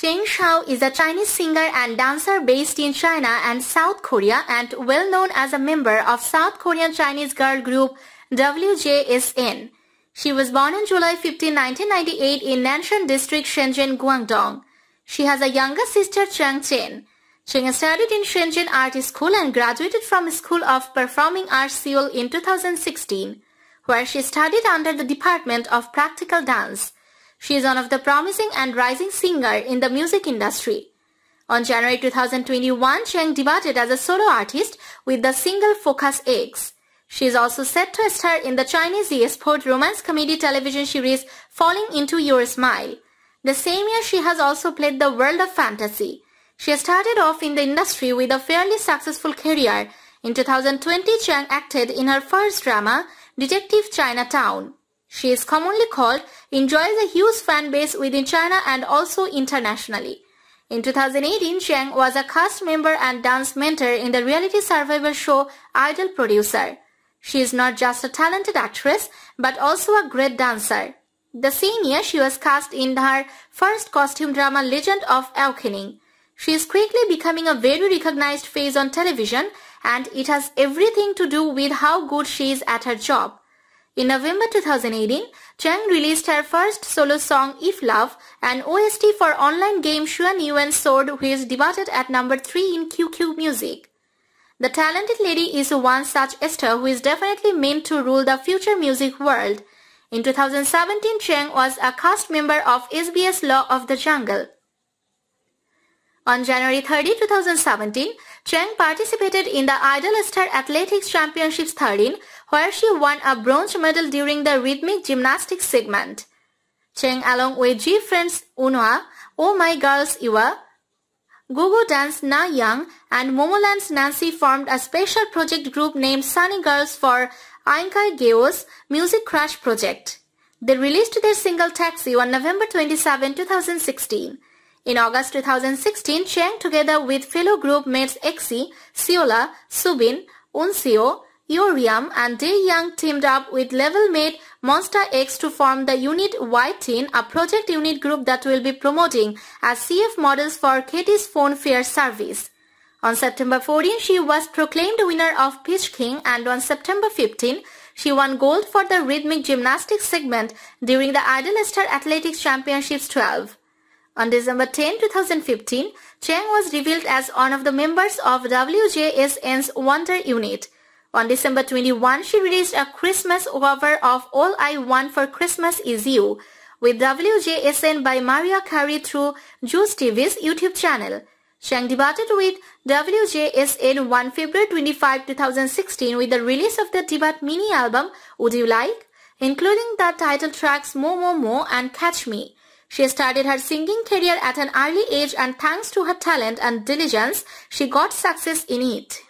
Cheng Shao is a Chinese singer and dancer based in China and South Korea and well known as a member of South Korean Chinese girl group WJSN. She was born on July 15, 1998 in Nanshan District, Shenzhen, Guangdong. She has a younger sister Chang Chen. Cheng studied in Shenzhen Art School and graduated from School of Performing Arts Seoul in 2016, where she studied under the Department of Practical Dance. She is one of the promising and rising singer in the music industry. On January 2021, Cheng debuted as a solo artist with the single Focus X. She is also set to star in the Chinese e-sport romance comedy television series Falling Into Your Smile. The same year, she has also played the world of fantasy. She started off in the industry with a fairly successful career. In 2020, Chang acted in her first drama, Detective Chinatown. She is commonly called, enjoys a huge fan base within China and also internationally. In 2018, Chiang was a cast member and dance mentor in the reality survival show Idol Producer. She is not just a talented actress, but also a great dancer. The same year, she was cast in her first costume drama Legend of Awakening. She is quickly becoming a very recognized face on television and it has everything to do with how good she is at her job. In November 2018, Chang released her first solo song If Love, an OST for online game Xuan Yuan Sword which debuted at number 3 in QQ Music. The talented lady is one such ester who is definitely meant to rule the future music world. In 2017, Chang was a cast member of SBS Law of the Jungle. On January 30, 2017, Cheng participated in the Idol Star Athletics Championships 13, where she won a bronze medal during the rhythmic gymnastics segment. Cheng, along with G friends Unwa, Oh My Girls Iwa, Google Dance Na Young, and Momoland's Nancy formed a special project group named Sunny Girls for Ainkai Geo's Music Crash Project. They released their single Taxi on November 27, 2016. In August 2016, Cheng together with fellow group mates Exi, Siola, Subin, Unseo, Yoriam and Dae Young teamed up with level mate Monster X to form the unit Y-Teen, a project unit group that will be promoting as CF models for KT's phone fair service. On September 14, she was proclaimed winner of Peach King and on September 15, she won gold for the rhythmic gymnastics segment during the Idol Star Athletics Championships 12. On December 10, 2015, Chang was revealed as one of the members of WJSN's Wonder Unit. On December 21, she released a Christmas cover of All I Want for Christmas Is You with WJSN by Maria Carey through Juice TV's YouTube channel. Chang debuted with WJSN 1 February 25, 2016 with the release of the debut mini-album Would You Like? including the title tracks Mo Mo Mo and Catch Me. She started her singing career at an early age and thanks to her talent and diligence, she got success in it.